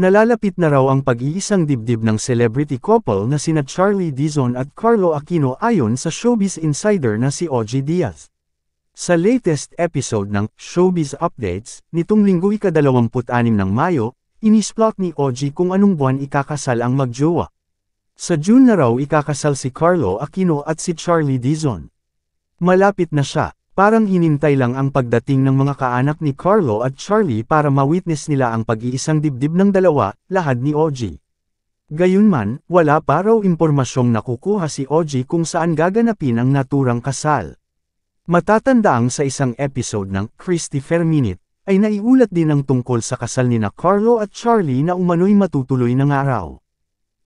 Nalalapit na raw ang pag-iisang dibdib ng celebrity couple na sina Charlie Dizon at Carlo Aquino ayon sa showbiz insider na si Ogie Diaz. Sa latest episode ng Showbiz Updates, nitong linggo ika-26 ng Mayo, inisplot ni Ogie kung anong buwan ikakasal ang magjowa. Sa June na raw ikakasal si Carlo Aquino at si Charlie Dizon. Malapit na siya. Parang hinintay lang ang pagdating ng mga kaanak ni Carlo at Charlie para ma-witness nila ang pag-iisang dibdib ng dalawa, lahad ni Oji. Gayunman, wala pa raw impormasyong nakukuha si Oji kung saan gaganapin ang naturang kasal. Matatandaang sa isang episode ng Christopher Minute, ay naiulat din ang tungkol sa kasal ni na Carlo at Charlie na umano'y matutuloy ng araw.